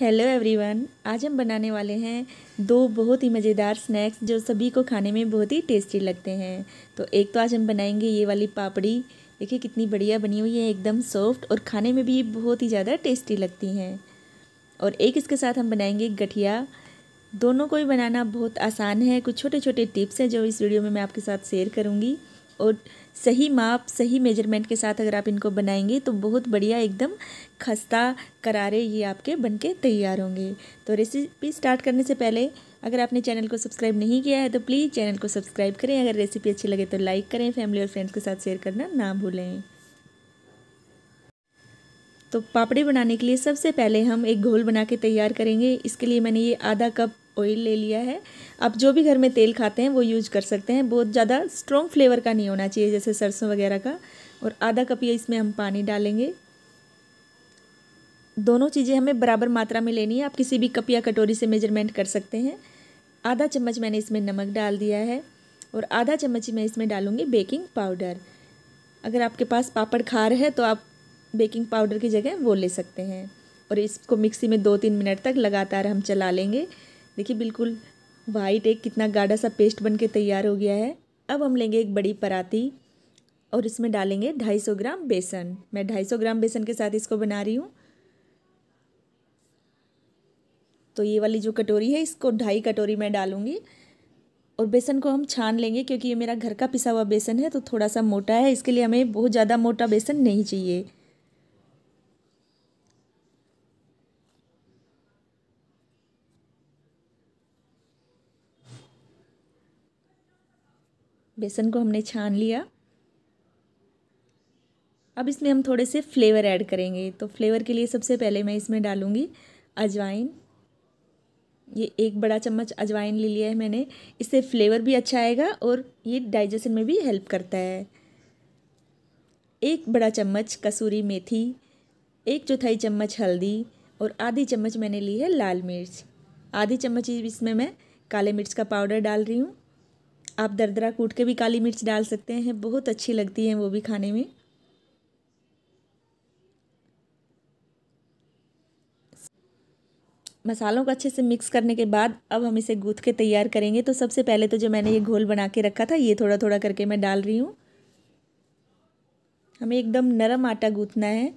hello everyone आज हम बनाने वाले हैं दो बहुत ही मज़ेदार स्नैक्स जो सभी को खाने में बहुत ही टेस्टी लगते हैं तो एक तो आज हम बनाएंगे ये वाली पापड़ी देखिए कितनी बढ़िया बनी हुई है एकदम सॉफ्ट और खाने में भी बहुत ही ज़्यादा टेस्टी लगती हैं और एक इसके साथ हम बनाएंगे गठिया दोनों को ही बनाना बहुत आसान है कुछ छोटे छोटे टिप्स हैं जो इस वीडियो में मैं आपके साथ शेयर करूँगी और सही माप सही मेजरमेंट के साथ अगर आप इनको बनाएंगे तो बहुत बढ़िया एकदम खस्ता करारे ये आपके बन के तैयार होंगे तो रेसिपी स्टार्ट करने से पहले अगर आपने चैनल को सब्सक्राइब नहीं किया है तो प्लीज़ चैनल को सब्सक्राइब करें अगर रेसिपी अच्छी लगे तो लाइक करें फैमिली और फ्रेंड्स के साथ शेयर करना ना भूलें तो पापड़ी बनाने के लिए सबसे पहले हम एक घोल बना के तैयार करेंगे इसके लिए मैंने ये आधा कप ऑयल ले लिया है आप जो भी घर में तेल खाते हैं वो यूज कर सकते हैं बहुत ज़्यादा स्ट्रॉन्ग फ्लेवर का नहीं होना चाहिए जैसे सरसों वगैरह का और आधा कप या इसमें हम पानी डालेंगे दोनों चीज़ें हमें बराबर मात्रा में लेनी है आप किसी भी कप या कटोरी से मेजरमेंट कर सकते हैं आधा चम्मच मैंने इसमें नमक डाल दिया है और आधा चम्मच मैं इसमें डालूँगी बेकिंग पाउडर अगर आपके पास पापड़ खार है तो आप बेकिंग पाउडर की जगह वो ले सकते हैं और इसको मिक्सी में दो तीन मिनट तक लगातार हम चला लेंगे देखिए बिल्कुल वाइट एक कितना गाढ़ा सा पेस्ट बन के तैयार हो गया है अब हम लेंगे एक बड़ी पराती और इसमें डालेंगे 250 ग्राम बेसन मैं 250 ग्राम बेसन के साथ इसको बना रही हूँ तो ये वाली जो कटोरी है इसको ढाई कटोरी मैं डालूँगी और बेसन को हम छान लेंगे क्योंकि ये मेरा घर का पिसा हुआ बेसन है तो थोड़ा सा मोटा है इसके लिए हमें बहुत ज़्यादा मोटा बेसन नहीं चाहिए बेसन को हमने छान लिया अब इसमें हम थोड़े से फ्लेवर ऐड करेंगे तो फ्लेवर के लिए सबसे पहले मैं इसमें डालूँगी अजवाइन ये एक बड़ा चम्मच अजवाइन ले लिया है मैंने इससे फ्लेवर भी अच्छा आएगा और ये डाइजेशन में भी हेल्प करता है एक बड़ा चम्मच कसूरी मेथी एक चौथाई चम्मच हल्दी और आधी चम्मच मैंने ली है लाल मिर्च आधी चम्मच इसमें मैं काले मिर्च का पाउडर डाल रही हूँ आप दरदरा कूट के भी काली मिर्च डाल सकते हैं बहुत अच्छी लगती है वो भी खाने में मसालों को अच्छे से मिक्स करने के बाद अब हम इसे गूथ के तैयार करेंगे तो सबसे पहले तो जो मैंने ये घोल बना के रखा था ये थोड़ा थोड़ा करके मैं डाल रही हूँ हमें एकदम नरम आटा गूँथना है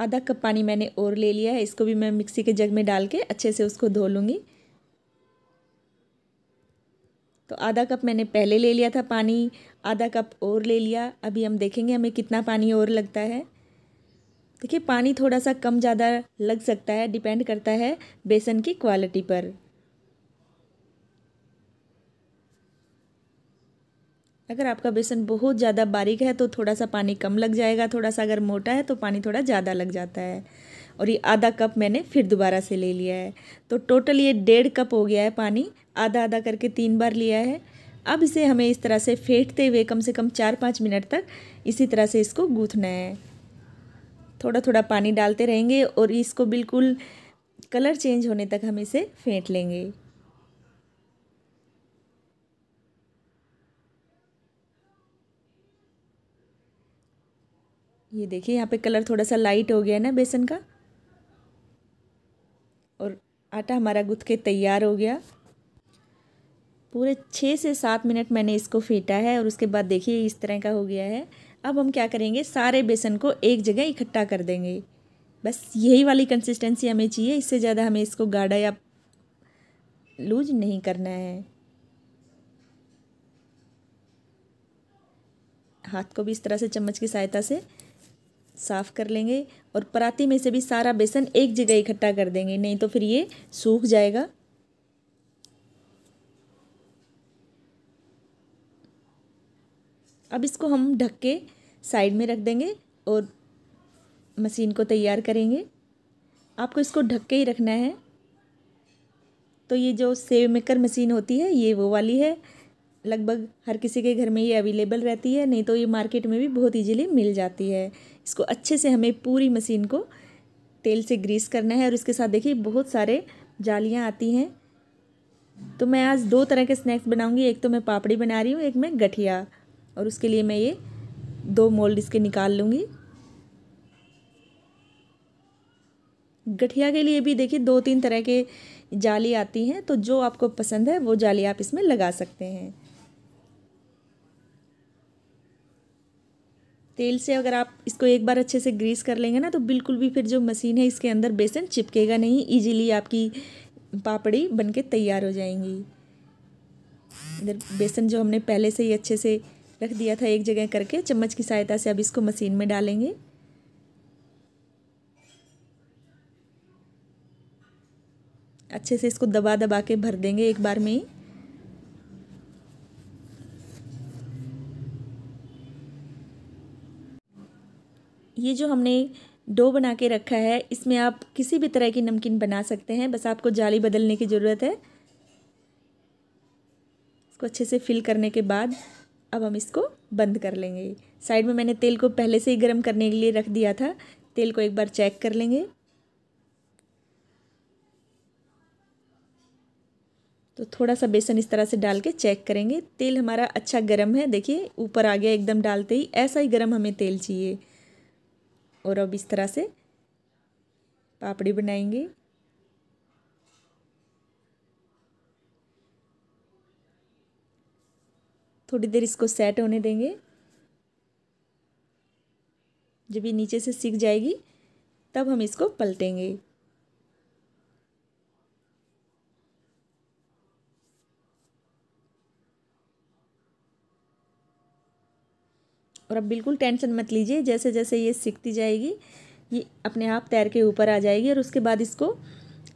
आधा कप पानी मैंने और ले लिया है इसको भी मैं मिक्सी के जग में डाल के अच्छे से उसको धो लूँगी तो आधा कप मैंने पहले ले लिया था पानी आधा कप और ले लिया अभी हम देखेंगे हमें कितना पानी और लगता है देखिए पानी थोड़ा सा कम ज़्यादा लग सकता है डिपेंड करता है बेसन की क्वालिटी पर अगर आपका बेसन बहुत ज़्यादा बारीक है तो थोड़ा सा पानी कम लग जाएगा थोड़ा सा अगर मोटा है तो पानी थोड़ा ज़्यादा लग जाता है और ये आधा कप मैंने फिर दोबारा से ले लिया है तो टोटल ये डेढ़ कप हो गया है पानी आधा आधा करके तीन बार लिया है अब इसे हमें इस तरह से फेंटते हुए कम से कम चार पाँच मिनट तक इसी तरह से इसको गूँथना है थोड़ा थोड़ा पानी डालते रहेंगे और इसको बिल्कुल कलर चेंज होने तक हम इसे फेंट लेंगे ये देखिए यहाँ पे कलर थोड़ा सा लाइट हो गया है ना बेसन का और आटा हमारा गुथ के तैयार हो गया पूरे छः से सात मिनट मैंने इसको फेंटा है और उसके बाद देखिए इस तरह का हो गया है अब हम क्या करेंगे सारे बेसन को एक जगह इकट्ठा कर देंगे बस यही वाली कंसिस्टेंसी हमें चाहिए इससे ज़्यादा हमें इसको गाढ़ा या लूज नहीं करना है हाथ को भी इस तरह से चम्मच की सहायता से साफ़ कर लेंगे और पराती में से भी सारा बेसन एक जगह इकट्ठा कर देंगे नहीं तो फिर ये सूख जाएगा अब इसको हम ढक के साइड में रख देंगे और मशीन को तैयार करेंगे आपको इसको ढक के ही रखना है तो ये जो सेव मेकर मशीन होती है ये वो वाली है लगभग हर किसी के घर में ये अवेलेबल रहती है नहीं तो ये मार्केट में भी बहुत ईजिली मिल जाती है इसको अच्छे से हमें पूरी मशीन को तेल से ग्रीस करना है और इसके साथ देखिए बहुत सारे जालियाँ आती हैं तो मैं आज दो तरह के स्नैक्स बनाऊंगी एक तो मैं पापड़ी बना रही हूँ एक मैं गठिया और उसके लिए मैं ये दो मोल्ड इसके निकाल लूँगी गठिया के लिए भी देखिए दो तीन तरह के जाली आती हैं तो जो आपको पसंद है वो जाली आप इसमें लगा सकते हैं तेल से अगर आप इसको एक बार अच्छे से ग्रीस कर लेंगे ना तो बिल्कुल भी फिर जो मशीन है इसके अंदर बेसन चिपकेगा नहीं इजीली आपकी पापड़ी बनके तैयार हो जाएंगी इधर बेसन जो हमने पहले से ही अच्छे से रख दिया था एक जगह करके चम्मच की सहायता से अब इसको मशीन में डालेंगे अच्छे से इसको दबा दबा के भर देंगे एक बार में ही ये जो हमने डो बना के रखा है इसमें आप किसी भी तरह की नमकीन बना सकते हैं बस आपको जाली बदलने की ज़रूरत है इसको अच्छे से फिल करने के बाद अब हम इसको बंद कर लेंगे साइड में मैंने तेल को पहले से ही गर्म करने के लिए रख दिया था तेल को एक बार चेक कर लेंगे तो थोड़ा सा बेसन इस तरह से डाल के चेक करेंगे तेल हमारा अच्छा गर्म है देखिए ऊपर आ गया एकदम डालते ही ऐसा ही गर्म हमें तेल चाहिए और अब इस तरह से पापड़ी बनाएंगे थोड़ी देर इसको सेट होने देंगे जब ये नीचे से सीख जाएगी तब हम इसको पलटेंगे और अब बिल्कुल टेंशन मत लीजिए जैसे जैसे ये सीखती जाएगी ये अपने आप तैर के ऊपर आ जाएगी और उसके बाद इसको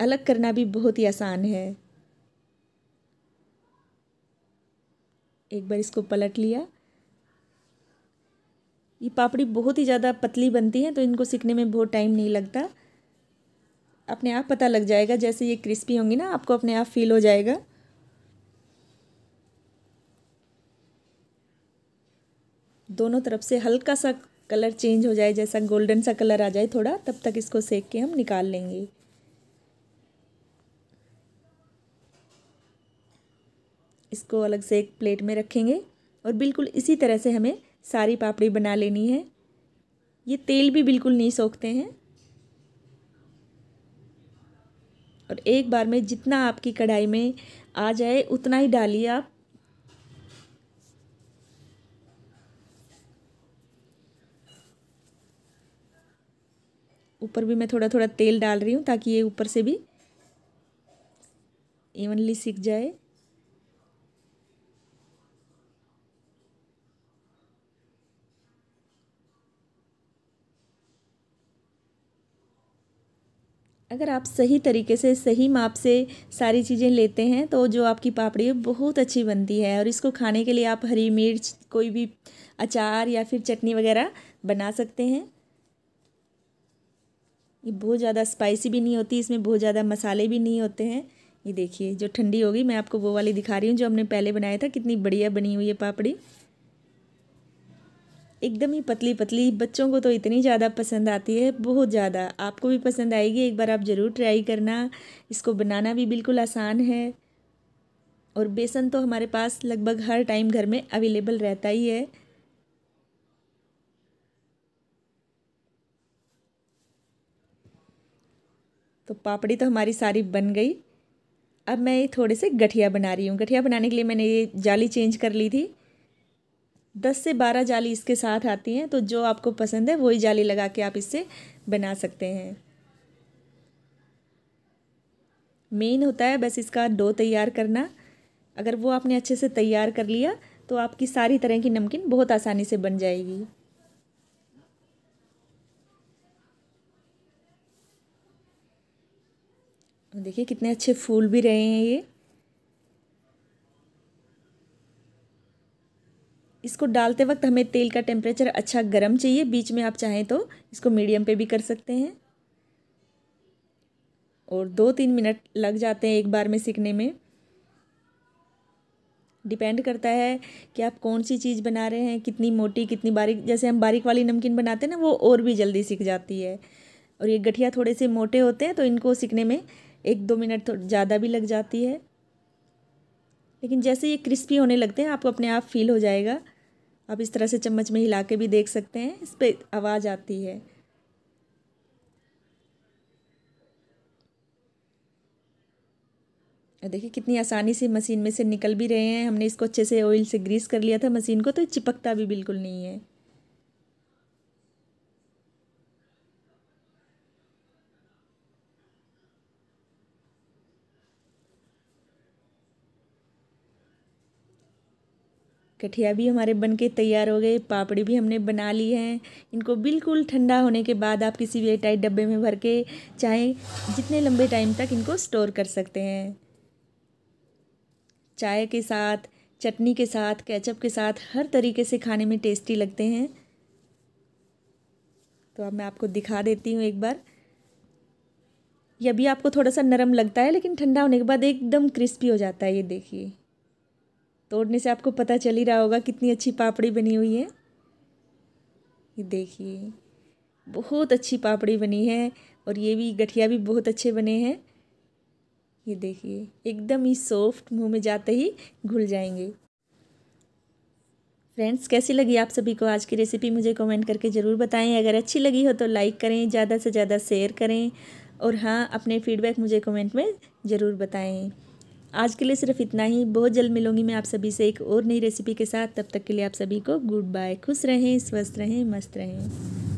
अलग करना भी बहुत ही आसान है एक बार इसको पलट लिया ये पापड़ी बहुत ही ज़्यादा पतली बनती है तो इनको सीखने में बहुत टाइम नहीं लगता अपने आप पता लग जाएगा जैसे ये क्रिस्पी होंगी ना आपको अपने आप फील हो जाएगा दोनों तरफ से हल्का सा कलर चेंज हो जाए जैसा गोल्डन सा कलर आ जाए थोड़ा तब तक इसको सेक के हम निकाल लेंगे इसको अलग से एक प्लेट में रखेंगे और बिल्कुल इसी तरह से हमें सारी पापड़ी बना लेनी है ये तेल भी बिल्कुल नहीं सोखते हैं और एक बार में जितना आपकी कढ़ाई में आ जाए उतना ही डालिए आप ऊपर भी मैं थोड़ा थोड़ा तेल डाल रही हूँ ताकि ये ऊपर से भी इवनली सीख जाए अगर आप सही तरीके से सही माप से सारी चीज़ें लेते हैं तो जो आपकी पापड़ी है बहुत अच्छी बनती है और इसको खाने के लिए आप हरी मिर्च कोई भी अचार या फिर चटनी वगैरह बना सकते हैं ये बहुत ज़्यादा स्पाइसी भी नहीं होती इसमें बहुत ज़्यादा मसाले भी नहीं होते हैं ये देखिए जो ठंडी होगी मैं आपको वो वाली दिखा रही हूँ जो हमने पहले बनाया था कितनी बढ़िया बनी हुई है पापड़ी एकदम ही पतली पतली बच्चों को तो इतनी ज़्यादा पसंद आती है बहुत ज़्यादा आपको भी पसंद आएगी एक बार आप ज़रूर ट्राई करना इसको बनाना भी बिल्कुल आसान है और बेसन तो हमारे पास लगभग हर टाइम घर में अवेलेबल रहता ही है तो पापड़ी तो हमारी सारी बन गई अब मैं ये थोड़े से गठिया बना रही हूँ गठिया बनाने के लिए मैंने ये जाली चेंज कर ली थी दस से बारह जाली इसके साथ आती हैं तो जो आपको पसंद है वही जाली लगा के आप इससे बना सकते हैं मेन होता है बस इसका डो तैयार करना अगर वो आपने अच्छे से तैयार कर लिया तो आपकी सारी तरह की नमकीन बहुत आसानी से बन जाएगी देखिए कितने अच्छे फूल भी रहे हैं ये इसको डालते वक्त हमें तेल का टेम्परेचर अच्छा गर्म चाहिए बीच में आप चाहें तो इसको मीडियम पे भी कर सकते हैं और दो तीन मिनट लग जाते हैं एक बार में सीखने में डिपेंड करता है कि आप कौन सी चीज़ बना रहे हैं कितनी मोटी कितनी बारीक जैसे हम बारीक वाली नमकीन बनाते हैं ना वो और भी जल्दी सीख जाती है और ये गठिया थोड़े से मोटे होते हैं तो इनको सीखने में एक दो मिनट ज़्यादा भी लग जाती है लेकिन जैसे ये क्रिस्पी होने लगते हैं आपको अपने आप फील हो जाएगा आप इस तरह से चम्मच में हिला के भी देख सकते हैं इस पर आवाज़ आती है देखिए कितनी आसानी से मशीन में से निकल भी रहे हैं हमने इसको अच्छे से ऑयल से ग्रीस कर लिया था मशीन को तो चिपकता भी बिल्कुल नहीं है कठिया भी हमारे बन के तैयार हो गए पापड़ी भी हमने बना ली हैं इनको बिल्कुल ठंडा होने के बाद आप किसी भी एयरटाइट डब्बे में भर के चाहे जितने लंबे टाइम तक इनको स्टोर कर सकते हैं चाय के साथ चटनी के साथ केचप के साथ हर तरीके से खाने में टेस्टी लगते हैं तो अब मैं आपको दिखा देती हूँ एक बार यह भी आपको थोड़ा सा नरम लगता है लेकिन ठंडा होने के बाद एकदम क्रिस्पी हो जाता है ये देखिए तोड़ने से आपको पता चल ही रहा होगा कितनी अच्छी पापड़ी बनी हुई है ये देखिए बहुत अच्छी पापड़ी बनी है और ये भी गठिया भी बहुत अच्छे बने हैं ये देखिए एकदम ही सॉफ्ट मुंह में जाते ही घुल जाएंगे फ्रेंड्स कैसी लगी आप सभी को आज की रेसिपी मुझे कमेंट करके ज़रूर बताएं अगर अच्छी लगी हो तो लाइक करें ज़्यादा से ज़्यादा शेयर करें और हाँ अपने फीडबैक मुझे कमेंट में ज़रूर बताएं आज के लिए सिर्फ इतना ही बहुत जल्द मिलूंगी मैं आप सभी से एक और नई रेसिपी के साथ तब तक के लिए आप सभी को गुड बाय खुश रहें स्वस्थ रहें मस्त रहें